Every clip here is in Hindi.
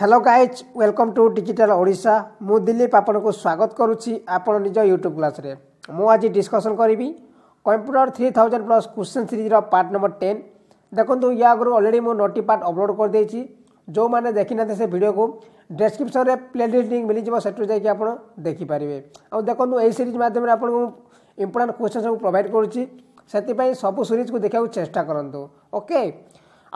Hello guys welcome to digital Odisha ମୁଁ ଦିଲ୍ଲୀପ ଆପଣଙ୍କୁ ସ୍ୱାଗତ କରୁଛି ଆପଣ ନିଜ ୟୁଟ୍ୟୁବ୍ କ୍ଲାସ୍ରେ ମୁଁ ଆଜି ଡିସ୍କସନ୍ କରିବି computer three thousand plus question ସିରିଜ୍ର ପାର୍ଟ ନମ୍ବର ଟେନ୍ ଦେଖନ୍ତୁ ୟା ଆଗରୁ ଅଲରେଡ଼ି ମୁଁ ନୋଟି ପାର୍ଟ ଅପଲୋଡ଼ କରିଦେଇଛି ଯେଉଁମାନେ ଦେଖିନାହାନ୍ତି ସେ ଭିଡ଼ିଓକୁ ଡେସ୍କ୍ରିପ୍ସନ୍ରେ ପ୍ଲେଲିଷ୍ଟ ଲିଙ୍କ୍ ମିଳିଯିବ ସେଠୁ ଯାଇକି ଆପଣ ଦେଖିପାରିବେ ଆଉ ଦେଖନ୍ତୁ ଏହି ସିରିଜ୍ ମାଧ୍ୟମରେ ଆପଣଙ୍କୁ ଇମ୍ପୋର୍ଟାଣ୍ଟ କ୍ୱେଶ୍ଚନ୍ ସବୁ ପ୍ରୋଭାଇଡ଼ କରୁଛି ସେଥିପାଇଁ ସବୁ ସିରିଜ୍କୁ ଦେଖିବାକୁ ଚେଷ୍ଟା କରନ୍ତୁ ଓକେ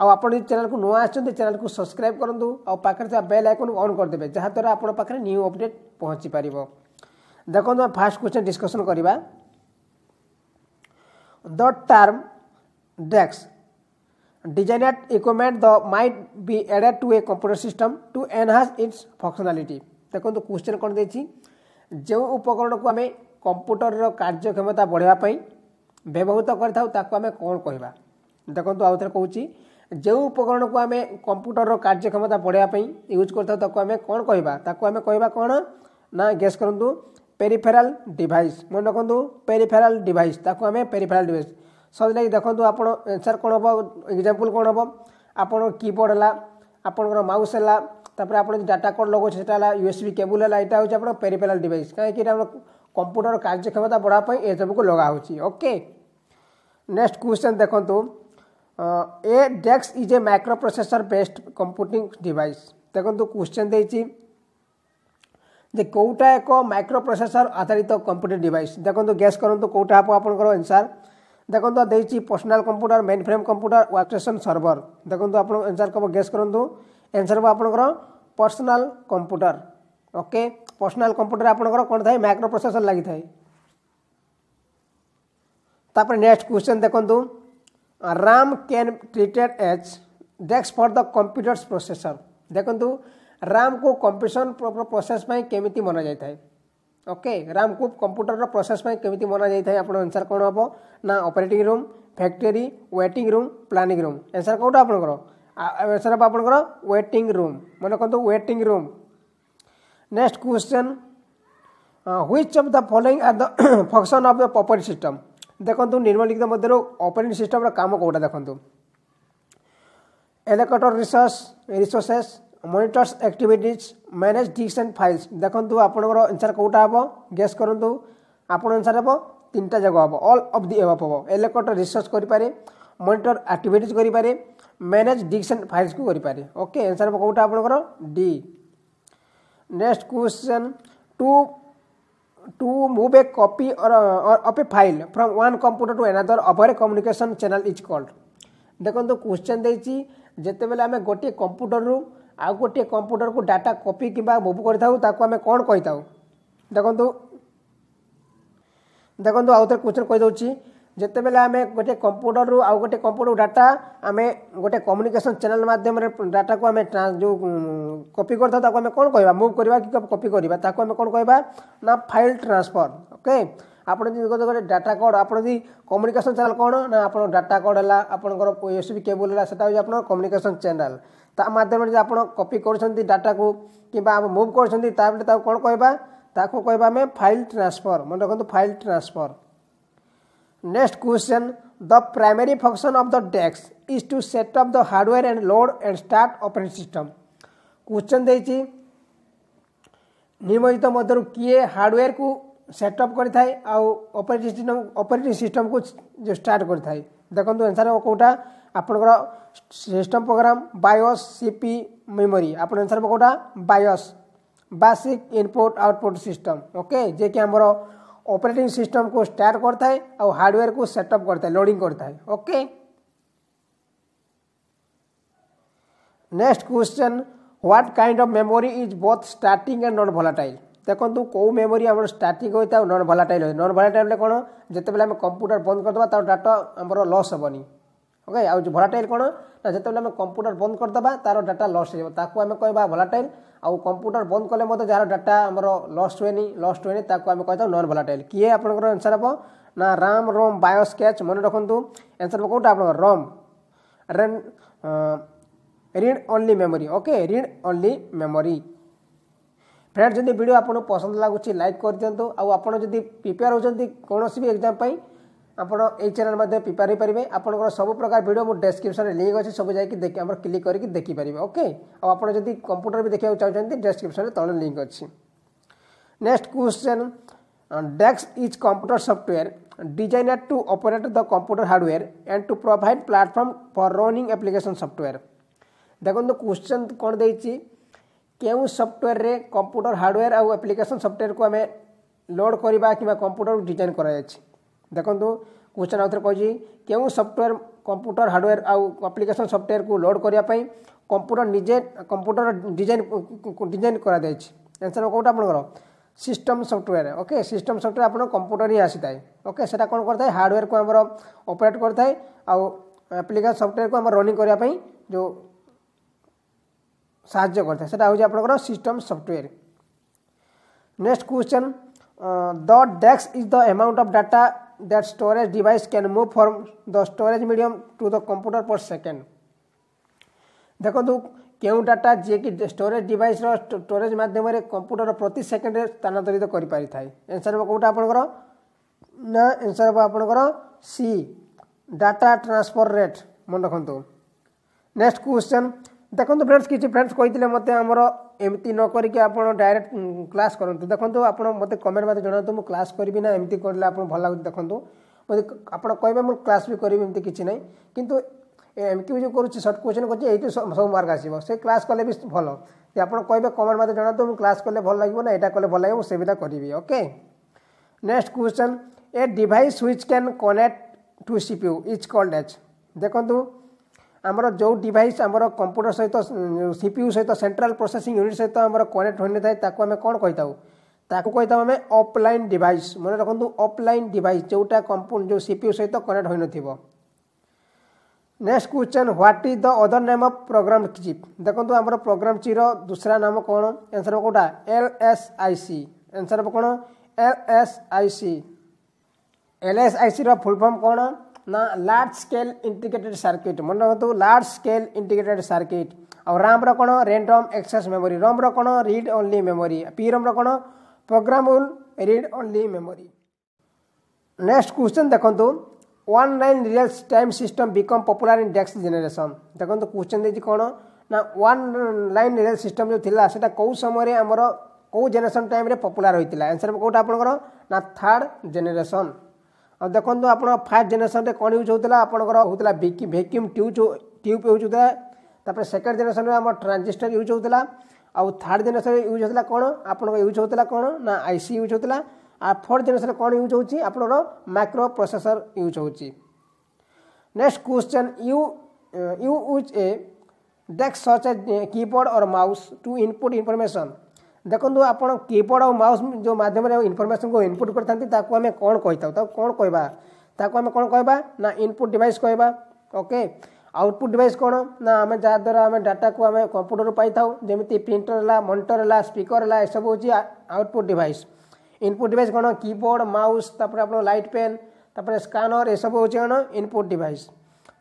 ଆଉ ଆପଣ ଯଦି ଚ୍ୟାନେଲକୁ ନୂଆ ଆସିଛନ୍ତି ଚ୍ୟାନେଲକୁ ସବସ୍କ୍ରାଇବ୍ କରନ୍ତୁ ଆଉ ପାଖରେ ଥିବା ବେଲ୍ ଆଇକନ୍କୁ ଅନ୍ କରିଦେବେ ଯାହାଦ୍ୱାରା ଆପଣ ପାଖରେ ନ୍ୟୁ ଅପଡ଼େଟ୍ ପହଞ୍ଚିପାରିବ ଦେଖନ୍ତୁ ଆମେ ଫାର୍ଷ୍ଟ କ୍ୱେଶ୍ଚନ୍ ଡିସ୍କସନ୍ କରିବା ଦ ଟର୍ମ ଡେସ୍କ designed equipment that might be added to a computer system to enhance its functionality ଦେଖନ୍ତୁ କ୍ୱେଶ୍ଚନ୍ କ'ଣ ଦେଇଛି ଯେଉଁ ଉପକରଣକୁ ଆମେ କମ୍ପ୍ୟୁଟରର କାର୍ଯ୍ୟକ୍ଷମତା ବଢ଼ାଇବା ପାଇଁ ବ୍ୟବହୃତ କରିଥାଉ ତାକୁ ଆମେ କ'ଣ କହିବା ଦେଖନ୍ତୁ ଆଉ ଥରେ କହୁଛି ଯେଉଁ ଉପକରଣକୁ ଆମେ କମ୍ପ୍ୟୁଟରର କାର୍ଯ୍ୟକ୍ଷମତା ବଢ଼ାଇବା ପାଇଁ ୟୁଜ୍ କରିଥାଉ ତାକୁ ଆମେ କ'ଣ କହିବା ତାକୁ ଆମେ କହିବା କ'ଣ ନା ଗେସ୍ କରନ୍ତୁ ପେରିଫେରାଲ୍ ଡିଭାଇସ୍ ମନେ ରଖନ୍ତୁ ପେରିଫେରାଲ୍ ଡିଭାଇସ୍ ତାକୁ ଆମେ ପେରିଫେରାଲ୍ ଡିଭାଇସ୍ ସରିଲାକି ଦେଖନ୍ତୁ ଆପଣ ସାର୍ କ'ଣ ହେବ ଏକ୍ଜାମ୍ପଲ୍ କ'ଣ ହେବ ଆପଣଙ୍କ କିବୋର୍ଡ଼ ହେଲା ଆପଣଙ୍କର ମାଉସ୍ ହେଲା ତାପରେ ଆପଣ ଡାଟା କୋଡ଼ ଲଗାଉଛେ ସେଟା ହେଲା ୟୁ ଏସ୍ ବି କେବୁଲ୍ ହେଲା ଏଇଟା ହେଉଛି ଆପଣଙ୍କ ପେରିଫେରାଲ୍ ଡିଭାଇସ୍ କାହିଁକି ଏଇଟା ଆମର କମ୍ପ୍ୟୁଟର କାର୍ଯ୍ୟକ୍ଷମତା ବଢ଼ାଇବା ପାଇଁ ଏସବୁକୁ ଲଗାହେଉଛି ଓକେ ନେକ୍ସଟ କ୍ୱେଶ୍ଚନ୍ ଦେଖନ୍ତୁ a DEX is a microprocessor based computing device देखो क्वेश्चन दे कौटा एक माइक्रो प्रोसेसर आधारित कंप्यूटर डिवाइस देखो गैस करूँ कौटा हम आपर एनसर देखो दे personal computer mainframe computer workstation server देखो आप एनसर कब गैस करूँ एनसर हम आपर personal computer okay personal computer आप कौन था माइक्रो प्रोसेसर लगी नेक्स्ट क्वेश्चन देखता RAM can treated as desk for the computer's processor ଦେଖନ୍ତୁ RAM କୁ କମ୍ପ୍ୟୁଟର ପ୍ରୋସେସ୍ ପାଇଁ କେମିତି ମନାଯାଇଥାଏ ଓକେ ରାମ୍କୁ କମ୍ପ୍ୟୁଟରର ପ୍ରୋସେସ୍ ପାଇଁ କେମିତି ମନାଯାଇଥାଏ ଆପଣଙ୍କ ଆନ୍ସର୍ କ'ଣ ହେବ ନା operating room factory waiting room planning room answer କେଉଁଟା ଆପଣଙ୍କର ଆନ୍ସର୍ ହେବ ଆପଣଙ୍କର ୱେଟିଂ ରୁମ୍ ମନେ ରଖନ୍ତୁ waiting room next question which of the following are the function of the ପପରି ସିଷ୍ଟମ୍ ଦେଖନ୍ତୁ ନିମ୍ନଲିଖିତ ମଧ୍ୟରୁ ଅପରେଟିଂ ସିଷ୍ଟମର କାମ କେଉଁଟା ଦେଖନ୍ତୁ allocate resource resources monitors activities manage disk and files ଦେଖନ୍ତୁ ଆପଣଙ୍କର ଆନ୍ସର୍ କେଉଁଟା ହେବ ଗେସ୍ କରନ୍ତୁ ଆପଣ ଆନ୍ସର୍ ହେବ ତିନିଟା ଯାକ ହେବ ଅଲ୍ ଅଫ୍ ଦି ଏଭ୍ ହେବ ଏଲେକ୍ଟର ରିସର୍ଚ୍ଚ କରିପାରେ ମନିଟର ଆକ୍ଟିଭିଟିଜ୍ କରିପାରେ ମ୍ୟାନେଜ୍ ଡିସ୍କ ଆଣ୍ଡ ଫାଇଲ୍ସକୁ କରିପାରେ ଓକେ ଆନ୍ସର୍ ହେବ କେଉଁଟା ଆପଣଙ୍କର D next question to to move a copy or, or of a file from one computer to another over a communication channel is called ଦେଖନ୍ତୁ କ୍ୱେଶ୍ଚନ୍ ଦେଇଛି ଯେତେବେଳେ ଆମେ ଗୋଟିଏ କମ୍ପ୍ୟୁଟରରୁ ଆଉ ଗୋଟିଏ କମ୍ପ୍ୟୁଟରକୁ ଡାଟା କପି କିମ୍ବା ମୁଭ୍ କରିଥାଉ ତାକୁ ଆମେ କ'ଣ କହିଥାଉ ଦେଖନ୍ତୁ ଦେଖନ୍ତୁ ଆଉ ଥରେ କ୍ୱେଶ୍ଚନ୍ କହିଦେଉଛି যেতবে আমি গোটে কম্পুটরু আউ গোটে কম্পুটর ডাটা আমি গোটে কম্যুনিকেসন চ্যানেল মাধ্যমে ডাটাকে আমি যে কপি করে তাকে আমি কোণ কহবা মুভ করা কি কপি করা তাকে আমি কোণ কহবা না ফাইল ট্রান্সফর ওকে আপনার যদি গোটে ডাটা কোড আপনার যদি কম্যুনিকেসন চ্যানেল কোণ না আপনার ডাটা কোড হল আপনার ইউএসবি কেবল হল সেটা হচ্ছে আপনার কম্যুনিকেসন চ্যানেল তা মাধ্যমে যদি আপনার কপি করছেন ডাটাকে কিংবা মুভ করছেন তাহলে তাকে কোণ কহবা তাকে কহবা আমি ফাইল ট্রান্সফর মনে রাখুন file transfer Next question The primary function of the DEX is to set up the hardware and load and start operating system. Question ଦେଇଛି নির্বাচিত ମଧ୍ୟରୁ କିଏ ହାର୍ଡ଼ୱେୟାରକୁ ସେଟଅପ୍ କରିଥାଏ ଆଉ ଅପରେଟିଂ ସିଷ୍ଟମ୍ ଅପରେଟିଂ ସିଷ୍ଟମ୍କୁ ଷ୍ଟାର୍ଟ କରିଥାଏ ଦେଖନ୍ତୁ ଏନ୍ସର୍ ହେବ କେଉଁଟା ଆପଣଙ୍କର system program BIOS C P memory ଆପଣ ଏନ୍ସର୍ ହେବ କେଉଁଟା BIOS basic input output system okay ଯିଏକି ଆମର অপারেটিং সিস্টমକୁ ଷ୍ଟାର୍ଟ କରିଥାଏ ଆଉ ହାର୍ଡ଼ୱେୟାରକୁ ସେଟଅପ୍ କରିଥାଏ ଲୋଡ଼ିଂ କରିଥାଏ okay next question what kind of memory is both starting and non volatile ଦେଖନ୍ତୁ କେଉଁ ମେମୋରି ଆମର ଷ୍ଟାର୍ଟିଂ ହୋଇଥାଏ ଆଉ ନନ୍ ଭଲାଟାଇଲ୍ ହୋଇଥାଏ ନନ୍ ଭଲାଟାଇଲ୍ ବୋଲେ କ'ଣ ଯେତେବେଳେ ଆମେ କମ୍ପ୍ୟୁଟର ବନ୍ଦ କରିଦେବା ତାର ଡାଟା ଆମର ଲସ୍ ହେବନି ଓକେ ଆଉ ଭଲାଟାଇଲ୍ କ'ଣ ନା ଯେତେବେଳେ ଆମେ କମ୍ପ୍ୟୁଟର ବନ୍ଦ କରିଦେବା ତାର ଡାଟା ଲସ୍ ହେଇଯିବ ତାକୁ ଆମେ କହିବା ଭଲାଟାଇଲ୍ ଆଉ କମ୍ପ୍ୟୁଟର ବନ୍ଦ କଲେ ମଧ୍ୟ ଯାହାର ଡାଟା ଆମର ଲଷ୍ଟ ହୁଏନି ଲଷ୍ଟ ହୁଏନି ତାକୁ ଆମେ କହିଥାଉ ନନ୍ ଭୋଲାଟାଇଲ୍ କିଏ ଆପଣଙ୍କର ଆନ୍ସର୍ ହେବ ନା ରାମ୍ ରୋମ୍ ବାୟୋ ସ୍କେଚ୍ ମନେ ରଖନ୍ତୁ ଆନ୍ସର୍ ହେବ କେଉଁଟା ଆପଣଙ୍କର ରମ୍ ରେନ୍ read only memory okay read only memory friend ଯଦି ଭିଡ଼ିଓ ଆପଣଙ୍କୁ ପସନ୍ଦ ଲାଗୁଛି ଲାଇକ୍ କରିଦିଅନ୍ତୁ ଆଉ ଆପଣ ଯଦି ପ୍ରିପେୟାର ହେଉଛନ୍ତି କୌଣସି ବି ଏକ୍ଜାମ୍ ପାଇଁ ଆପଣ ଏଇ ଚ୍ୟାନେଲ୍ ମଧ୍ୟ ପିପାରି ପାରିବେ ଆପଣଙ୍କର ସବୁ ପ୍ରକାର ଭିଡ଼ିଓ ମୁଁ ଡେସ୍କ୍ରିପ୍ସନ୍ରେ ଲିଙ୍କ୍ ଅଛି ସବୁ ଯାଇକି ଦେଖି ଆମର କ୍ଲିକ୍ କରିକି ଦେଖିପାରିବେ ଓକେ ଆଉ ଆପଣ ଯଦି କମ୍ପ୍ୟୁଟର ବି ଦେଖିବାକୁ ଚାହୁଁଛନ୍ତି ଡେସ୍କ୍ରିପ୍ସନ୍ରେ ତଳେ ଲିଙ୍କ୍ ଅଛି next question DEX is computer software designed to operate the computer hardware and to provide platform for running application software. ଦେଖନ୍ତୁ କ୍ୱେଶ୍ଚନ୍ କ'ଣ ଦେଇଛି କେଉଁ ସଫ୍ଟୱେରରେ କମ୍ପ୍ୟୁଟର ହାର୍ଡ଼ୱେର୍ ଆଉ ଆପ୍ଲିକେସନ୍ ସଫ୍ଟୱେର୍କୁ ଆମେ ଲୋଡ଼୍ କରିବା କିମ୍ବା କମ୍ପ୍ୟୁଟରକୁ ଡିଜାଇନ୍ କରାଯାଇଛି ଦେଖନ୍ତୁ କ୍ୱେଶ୍ଚନ୍ ଆଉଥରେ କହିଛି କେଉଁ ସଫ୍ଟୱେର୍ କମ୍ପ୍ୟୁଟର ହାର୍ଡ଼ୱେର୍ ଆଉ ଆପ୍ଲିକେସନ୍ ସଫ୍ଟୱେର୍କୁ ଲୋଡ଼୍ କରିବା ପାଇଁ କମ୍ପ୍ୟୁଟର ନିଜେ କମ୍ପ୍ୟୁଟର ଡିଜାଇନ୍ ଡିଜାଇନ୍ କରାଯାଇଛି ଆନ୍ସର୍ କେଉଁଟା ଆପଣଙ୍କର system software okay system software ଆପଣ କମ୍ପ୍ୟୁଟର ହିଁ ଆସିଥାଏ ଓକେ ସେଇଟା କ'ଣ କରିଥାଏ ହାର୍ଡ଼ୱେର୍କୁ ଆମର ଅପରେଟ୍ କରିଥାଏ ଆଉ ଆପ୍ଲିକେସନ୍ ସଫ୍ଟୱେର୍କୁ ଆମର ରନିଂ କରିବା ପାଇଁ ଯେଉଁ ସାହାଯ୍ୟ କରିଥାଏ ସେଇଟା ହେଉଛି ଆପଣଙ୍କର system software next question the desk is the amount of data that storage device can move from the storage medium to the computer per second. ଦେଖନ୍ତୁ କେଉଁ ଡାଟା ଯିଏକି ଷ୍ଟୋରେଜ୍ ଡିଭାଇସ୍ର ଷ୍ଟୋରେଜ୍ ମାଧ୍ୟମରେ କମ୍ପ୍ୟୁଟର ପ୍ରତି ସେକେଣ୍ଡରେ ସ୍ଥାନାନ୍ତରିତ କରିପାରିଥାଏ ଏନ୍ସର୍ ହେବ କେଉଁଟା ଆପଣଙ୍କର ନା ଏନ୍ସର୍ ହେବ ଆପଣଙ୍କର ସି ଡାଟା ଟ୍ରାନ୍ସଫର୍ ରେଟ୍ ମନେ ରଖନ୍ତୁ ନେକ୍ସଟ କୋଶ୍ଚିନ୍ ଦେଖନ୍ତୁ ଫ୍ରେଣ୍ଡସ୍ କିଛି ଫ୍ରେଣ୍ଡସ୍ କହିଥିଲେ ମୋତେ ଆମର ଏମିତି ନ କରିକି ଆପଣ ଡାଇରେକ୍ଟ କ୍ଲାସ୍ କରନ୍ତୁ ଦେଖନ୍ତୁ ଆପଣ ମୋତେ କମେଣ୍ଟ ମୋତେ ଜଣାନ୍ତୁ ମୁଁ କ୍ଲାସ୍ କରିବି ନା ଏମିତି କରିଲେ ଆପଣ ଭଲ ଲାଗୁଛି ଦେଖନ୍ତୁ ମୋତେ ଆପଣ କହିବେ ମୁଁ କ୍ଲାସ୍ ବି କରିବି ଏମିତି କିଛି ନାହିଁ କିନ୍ତୁ ଏମିତି ଯେଉଁ କରୁଛି ସର୍ଟ କ୍ୱେଶ୍ଚନ୍ କରୁଛି ଏଇଠୁ ସବୁ ମାର୍କ ଆସିବ ସେ କ୍ଲାସ୍ କଲେ ବି ଭଲ ଯେ ଆପଣ କହିବେ କମେଣ୍ଟ ମୋତେ ଜଣାନ୍ତୁ ମୁଁ କ୍ଲାସ୍ କଲେ ଭଲ ଲାଗିବ ନା ଏଇଟା କଲେ ଭଲ ଲାଗିବ ମୁଁ ସେବିଧା କରିବି okay next question a device which can connect to CPU is called as ଦେଖନ୍ତୁ ଆମର ଯେଉଁ ଡିଭାଇସ୍ ଆମର କମ୍ପ୍ୟୁଟର ସହିତ ସିପିୟୁ ସହିତ ସେଣ୍ଟ୍ରାଲ୍ ପ୍ରୋସେସିଂ ୟୁନିଟ୍ ସହିତ ଆମର କନେକ୍ଟ ହୋଇନଥାଏ ତାକୁ ଆମେ କ'ଣ କହିଥାଉ ତାକୁ କହିଥାଉ ଆମେ ଅଫ୍ଲାଇନ୍ ଡିଭାଇସ୍ ମନେ ରଖନ୍ତୁ ଅଫ୍ଲାଇନ୍ ଡିଭାଇସ୍ ଯେଉଁଟା ଯେଉଁ ସିପିୟୁ ସହିତ କନେକ୍ଟ ହୋଇନଥିବ next question what is the other name of program chip ଦେଖନ୍ତୁ ଆମର ପ୍ରୋଗ୍ରାମ୍ ଚିର ଦୁସରା ନାମ କ'ଣ ଏନ୍ସର୍ ହେବ କେଉଁଟା L S I C answer ହେବ କ'ଣ L S I C L S I ସିର ଫୁଲ୍ ଫର୍ମ କ'ଣ ना लार्ज स्केल इंटिग्रेटेड सर्किट मन रखु लार्ज स्केल इंटिग्रेटेड सर्किट आउ राम कौन रेडरम access memory RAM ROM read only memory P ROM कौन programmable read only memory next question देखु one nine real time system become popular in ଡେକ୍ସ ଜେନେରେସନ୍ ଦେଖନ୍ତୁ କ୍ୱେଶ୍ଚନ୍ ଦେଇଛି କ'ଣ ନା ୱାନ୍ ନାଇନ୍ ରିଲ୍ ସିଷ୍ଟମ୍ ଯେଉଁ ଥିଲା ସେଇଟା କେଉଁ ସମୟରେ ଆମର କେଉଁ ଜେନେରେସନ୍ ଟାଇମ୍ରେ ପପୁଲାର୍ ହୋଇଥିଲା ଆନ୍ସର୍ କେଉଁଟା ଆପଣଙ୍କର ନା ଥାର୍ଡ଼ ଜେନେରେସନ୍ ଦେଖନ୍ତୁ ଆପଣ ଫାଷ୍ଟ ଜେନେରେସନରେ କ'ଣ ୟୁଜ୍ ହେଉଥିଲା ଆପଣଙ୍କର ହେଉଥିଲା ଭେକ୍ୟୁମ୍ ଟ୍ୟୁବ୍ ଟ୍ୟୁବ୍ ୟୁଜ୍ ହେଉଥିଲା ତାପରେ ସେକେଣ୍ଡ ଜେନେରେସନରେ ଆମର ଟ୍ରାଞ୍ଜିଷ୍ଟର ୟୁଜ୍ ହେଉଥିଲା ଆଉ ଥାର୍ଡ଼ ଜେନେରେସନରେ ୟୁଜ୍ ହେଉଥିଲା କ'ଣ ଆପଣଙ୍କ ୟୁଜ୍ ହେଉଥିଲା କ'ଣ ନା ଆଇ ସି ୟୁଜ୍ ହେଉଥିଲା ଆଉ ଫୋର୍ଥ ଜେନେରେସନରେ କ'ଣ ୟୁଜ୍ ହେଉଛି ଆପଣଙ୍କର ମାଇକ୍ରୋ ପ୍ରୋସେସର ୟୁଜ୍ ହେଉଛି next question you you use a desk such a keyboard or mouse to input information देखो आप कीबोर्ड और माउस जो मध्यम इनफर्मेशन को इनपुट करेंगे कौन कही था कौन कहे कौन कह इनपुट डिवाइस कह ओके आउटपुट डिवाइस कौन ना आम जहाद्वारा आम डाटा को आम कंप्यूटर पाई जमी प्रिंटर है मनिटर है स्पीकर है सब हूँ आउटपुट डिवाइस इनपुट डिवाइस कौन कीबोर्ड माउस आप लाइट पेन तपर स्कानर यह सब हूँ कौन इनपुट डिवाइस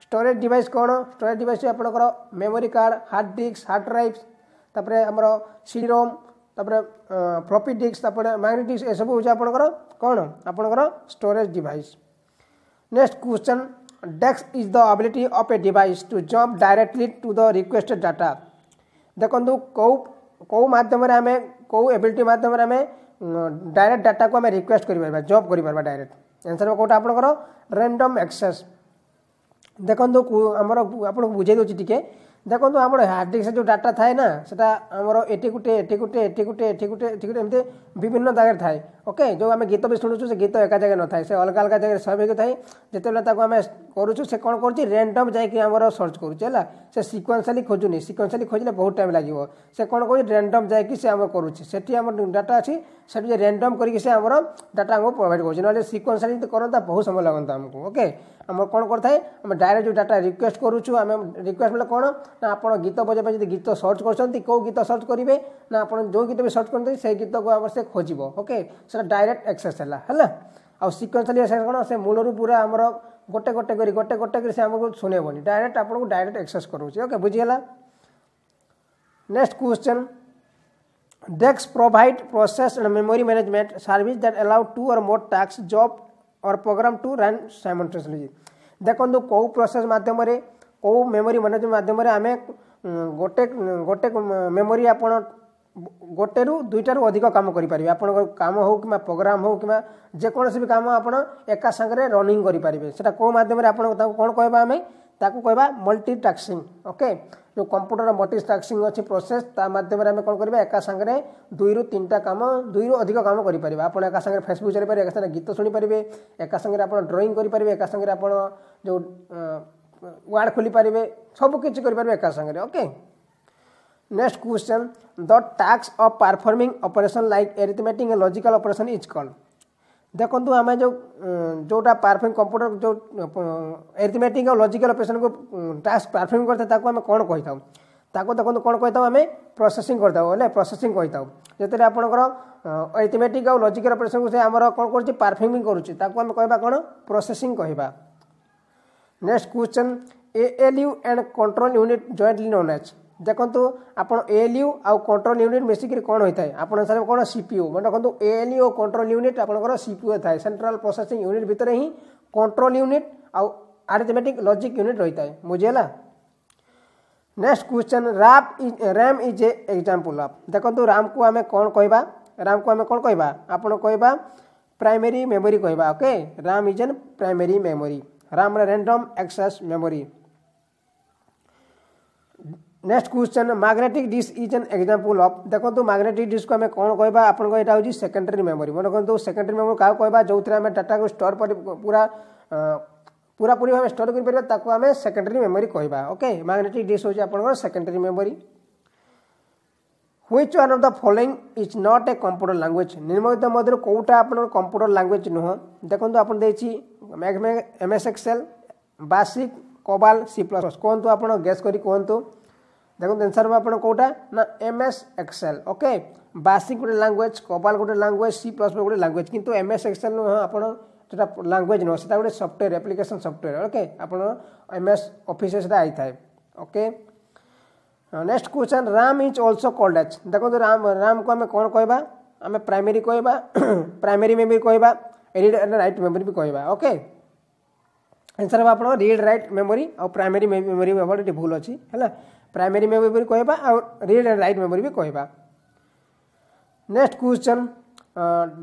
स्टोरेज डिवाइस कौन स्टोरेज डिवाइस आप memory card hard disk hard drive तापर आम सीरोम तापर फ्लपी डिस्क मैग्नेटिक्स ये सब हूँ आपर कौन आपणकर storage device next question desk is the ability of a device to jump directly to the requested data देखो कौ मध्यम आम कौ एबिलिटी मध्यम आम डायरेक्ट डाटा को आम रिक्वेस्ट कर जम्प कर डायरेक्ट एनसर कौटा आपणकर रैंडम एक्से देखो आम आपको बुझे दूसरी टी ଦେଖନ୍ତୁ ଆମର ହାର୍ଡ଼ ଡିସ୍କରେ ଯେଉଁ ଡାଟା ଥାଏ ନା ସେଇଟା ଆମର ଏଠି ଗୋଟେ ଏଠି ଗୋଟେ ଏଠି ଗୋଟେ ଏଠି ଗୋଟେ ଏଠି ଗୋଟେ ଏମିତି ବିଭିନ୍ନ ଜାଗାରେ ଥାଏ ଓକେ ଯେଉଁ ଆମେ ଗୀତ ବି ଶୁଣୁଛୁ ସେ ଗୀତ ଏକା ଜାଗାରେ ନଥାଏ ସେ ଅଲଗା ଅଲଗା ଜାଗାରେ ସ୍ୱାଭାବିକ ଥାଏ ଯେତେବେଳେ ତାକୁ ଆମେ କରୁଛୁ ସେ କ'ଣ କରୁଛି ରେଣ୍ଡମ୍ ଯାଇକି ଆମର ସର୍ଚ୍ଚ କରୁଛି ହେଲା ସେ ସିକ୍ୱେନ୍ସିଆଲି ଖୋଜୁନି ସିକ୍ୱେନ୍ସିଆଲି ଖୋଜିଲେ ବହୁତ ଟାଇମ୍ ଲାଗିବ ସେ କ'ଣ କରୁଛି ରେଣ୍ଡମ୍ ଯାଇକି ସେ ଆମର କରୁଛି ସେଠି ଆମର ଡାଟା ଅଛି ସେଠି ରେଣ୍ଡମ୍ କରିକି ସେ ଆମର ଡାଟା ଆମକୁ ପ୍ରୋଭାଇଡ଼୍ କରୁଛି ନହେଲେ ସିକ୍ୱେନ୍ସିଆଲି ଯଦି କରନ୍ତା ବହୁତ ସମୟ ଲାଗନ୍ତା ଆମକୁ ଓକେ ଆମର କ'ଣ କରିଥାଏ ଆମେ ଡାଇରେକ୍ଟ ଯେଉଁ ଡାଟା ରିକ୍ୱେଷ୍ଟ କରୁଛୁ ଆମେ ରିକ୍ୱେଷ୍ଟ ବୋଲେ କ'ଣ ନା ଆପଣ ଗୀତ ବଜାଇବା ଯଦି ଗୀତ ସର୍ଚ୍ଚ କରୁଛନ୍ତି କେଉଁ ଗୀତ ସର୍ଚ୍ଚ କରିବେ ନା ଆପଣ ଯେଉଁ ଗୀତ ବି ସର୍ଚ୍ଚ କରନ୍ତି ସେଇ ଗୀତକୁ ଆମର ସେ खोज ओके डायरेक्ट एक्सेस है सिक्वेन्सली एक्सेस कौन से मूल रू पूरा गोटे गोटे कर गोटे गोटे कर सुनबनी डायरेक्ट आपको डायरेक्ट एक्सेस ओके बुझीगला नेक्स्ट क्वेश्चन डेक्स provide process and memory management service that allow two or more task जब और प्रोग्राम टू रन सैमेंटली देखो कौ प्रोसेस मध्यम कौ मेमोरी मैनेजमेंट मध्यम आम गोटे गोटे मेमोरी आप ଗୋଟେରୁ ଦୁଇଟାରୁ ଅଧିକ କାମ କରିପାରିବେ ଆପଣଙ୍କ କାମ ହେଉ କିମ୍ବା ପ୍ରୋଗ୍ରାମ୍ ହେଉ କିମ୍ବା ଯେକୌଣସି ବି କାମ ଆପଣ ଏକା ସାଙ୍ଗରେ ରନିଂ କରିପାରିବେ ସେଇଟା କେଉଁ ମାଧ୍ୟମରେ ଆପଣ ତାକୁ କ'ଣ କହିବା ଆମେ ତାକୁ କହିବା ମଲ୍ଟି ଟାକ୍ସିଂ ଓକେ ଯେଉଁ କମ୍ପ୍ୟୁଟର ମଲ୍ଟି ଟାକ୍ସିଂ ଅଛି ପ୍ରୋସେସ୍ ତା ମାଧ୍ୟମରେ ଆମେ କ'ଣ କରିବା ଏକା ସାଙ୍ଗରେ ଦୁଇରୁ ତିନିଟା କାମ ଦୁଇରୁ ଅଧିକ କାମ କରିପାରିବେ ଆପଣ ଏକା ସାଙ୍ଗରେ ଫେସବୁକ୍ ଚଳିପାରିବେ ଏକା ସାଙ୍ଗରେ ଗୀତ ଶୁଣିପାରିବେ ଏକା ସାଙ୍ଗରେ ଆପଣ ଡ୍ରଇଂ କରିପାରିବେ ଏକା ସାଙ୍ଗରେ ଆପଣ ଯେଉଁ ୱାର୍ଡ଼ ଖୋଲିପାରିବେ ସବୁ କିଛି କରିପାରିବେ ଏକା ସାଙ୍ଗରେ okay Next question The tax of performing operation like arithmetic and logical operation is called. ଦେଖନ୍ତୁ ଆମେ ଯେଉଁ ଯେଉଁଟା ପରଫର୍ମ କମ୍ପ୍ୟୁଟର ଯେଉଁ ଏରିଥମେଟିକ୍ ଆଉ ଲଜିକାଲ୍ ଅପରେସନ୍କୁ ଟାସ୍କ ପରଫର୍ମ କରିଥାଏ ତାକୁ ଆମେ କ'ଣ କହିଥାଉ ତାକୁ ଦେଖନ୍ତୁ କ'ଣ କହିଥାଉ ଆମେ ପ୍ରୋସେସିଂ କରିଥାଉ ହେଲେ ପ୍ରୋସେସିଂ କହିଥାଉ ଯେତେବେଳେ ଆପଣଙ୍କର ଏରିଥମେଟିକ୍ ଆଉ ଲଜିକାଲ୍ ଅପରେସନ୍କୁ ସେ ଆମର କ'ଣ କରୁଛି ପରଫର୍ମିଂ କରୁଛି ତାକୁ ଆମେ କହିବା କ'ଣ ପ୍ରୋସେସିଂ କହିବା next question a L U and control unit jointly known as देखो आप एल यू आउ कंट्रोल यूनिट मिसिकी कौन होता है आपने कौन सीपीयू मैं देखो एल यू कंट्रोल यूनिट आप सीपीयू था सेन्ट्राल प्रोसेंग यूनिट भितर ही कंट्रोल यूनिट आउ आरिथमेटिक लॉजिक यूनिट रही है बुझेगा next question RAM is RAM is a example of देखो राम को आम कौन कह राम को आम कौन कह आप कह प्राइमरी मेमोरी कह okay RAM is an primary memory RAM random access memory next question magnetic disk is an example of देखो मैग्नेटिक डिस्क आम कौन कह आपको यहाँ हूँ सेकेंडरी मेमोरी मन कहते सेकेंडरी मेमोरी क्या कह जो थे आम डाटा को स्टोर पूरा पूरापूरी भाव स्टोर करें आम सेकेंडरी मेमोरी कह ओके मैग्नेटिक डिस्क हूँ आप secondary memory which one of the following is not a computer language निर्मित मध्य कौटा आप कंप्यूटर लांगुएज नुह देखो आप M S Excel BASIC COBOL C plus plus କୁହନ୍ତୁ ଆପଣ गेस କରି କୁହନ୍ତୁ देखो एनसर हम आप कौटा ना एम एस एक्सएल ओके बासी गोटे लांगुएज कपाल गोटे लांगुएज सी प्लस गोटे लांगुएज कितना एम एस एक्सएल नुह आप जो लांगुएज नुह से गोटे सफ्टवेयर एप्लिकेसन सफ्टवेयर ओके आप एम एस अफिस आई थाए okay next question RAM is also called as देखो राम तो राम को आम कौन कह आम प्राइमेरी कह प्राइमेरी मेमोरी कह रईट मेमोरी भी कहवा ओके एनसर हम आप रिड रईट मेमोरी और प्राइमेरी मेमोरी भूल अच्छी है प्राइमरी मेमोरी कहे और रीड एंड रईट मेमोरी भी कहवा next question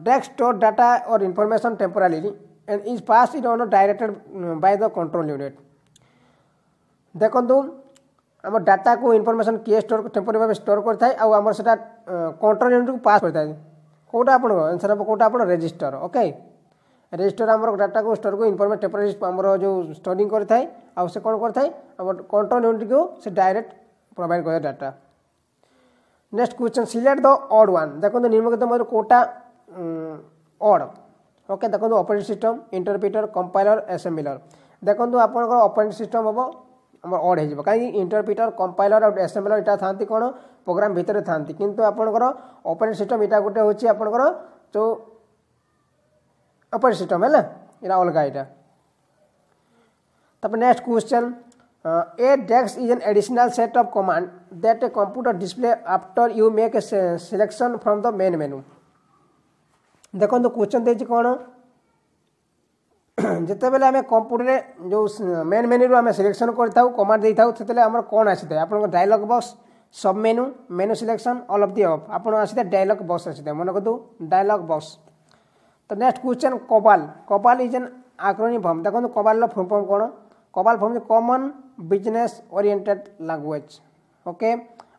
desk store data और information temporarily and is pass in on directed by the control unit देखु आम डाटा को इनफर्मेसन किए स्टोर टेम्पोरी भाव स्टोर करेंगे से कंट्रोल यूनिट को पास करेंगे कौटा आप हम कौटा आप रेजिस्टर ओके okay? ରେଜିଷ୍ଟର ଆମର ଡାଟାକୁ ଷ୍ଟୋରକୁ ଇନଫର୍ମେଟ୍ ଟେମ୍ପୋରାରୀ ଆମର ଯେଉଁ ଷ୍ଟୋରିଂ କରିଥାଏ ଆଉ ସେ କ'ଣ କରିଥାଏ ଆମର କଣ୍ଟ୍ରୋଲ ୟୁନିଟ୍କୁ ସେ ଡାଇରେକ୍ଟ ପ୍ରୋଭାଇଡ଼ କରେ data next question select the odd one ଦେଖନ୍ତୁ ନିମ୍ନଲିଖିତ ମଧ୍ୟରୁ କେଉଁଟା ଅଡ୍ ଓକେ ଦେଖନ୍ତୁ operating system interpreter compiler assembler ଦେଖନ୍ତୁ ଆପଣଙ୍କର ଅପରେଟିଂ ସିଷ୍ଟମ୍ ହେବ ଆମର ଅଡ୍ ହୋଇଯିବ କାହିଁକି ଇଣ୍ଟରପ୍ରିଟର କମ୍ପାଇଲର ଆଉ ଏସେମ୍ବିଲର ଏଇଟା ଥାନ୍ତି କ'ଣ ପ୍ରୋଗ୍ରାମ୍ ଭିତରେ ଥାନ୍ତି କିନ୍ତୁ ଆପଣଙ୍କର ଅପରେଟିଂ ସିଷ୍ଟମ୍ ଏଇଟା ଗୋଟେ ହେଉଛି ଆପଣଙ୍କର ଯେଉଁ अपर सिस्टम है ना अलग यहाँ तब next question a desk is an additional set of command that a computer display after you make a selection from the main menu देखो क्वेश्चन देखिए कौन जिते आम कंप्यूटर जो मेन मेन्यू आम सिलेक्शन करमांड दे था से कौन आसी था आप डायलग बक्स सब मेनु मेनू सिलेक्शन अल अफ दि अफ आप आसी डायलग बक्स आसी मन कर dialog box the next question कोबाल कोबाल is an acronym for देखो कोबाल फुल फर्म कौन COBOL for common business oriented language okay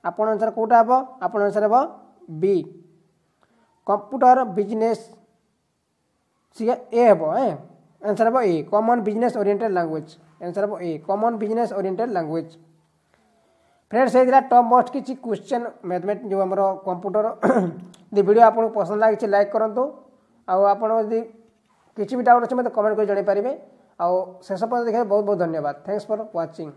ଆପଣ ଅନୁସାରେ କେଉଁଟା ହେବ ଆପଣ ଅନୁସାରେ ହେବ ବି କମ୍ପ୍ୟୁଟର ବିଜନେସ୍ ସିଏ ଏ ହେବ ଏ ଆନ୍ସର୍ ହେବ A common business oriented language answer ହେବ A common business oriented language friends ହେଇଥିଲା ଟପ୍ ମୋଷ୍ଟ କିଛି କ୍ୱେଶ୍ଚନ୍ ମ୍ୟାଥମେଟିକ୍ସ ଯେଉଁ ଆମର କମ୍ପ୍ୟୁଟର ଯଦି ଭିଡ଼ିଓ ଆପଣଙ୍କୁ ପସନ୍ଦ ଲାଗିଛି ଲାଇକ୍ କରନ୍ତୁ आपड़ी किसी भी डाउट अच्छे मतलब कमेंट कर जनपरेंगे आ शेष पर्यटन देखिए बहुत बहुत धन्यवाद थैंक्स फर व्वाचिंग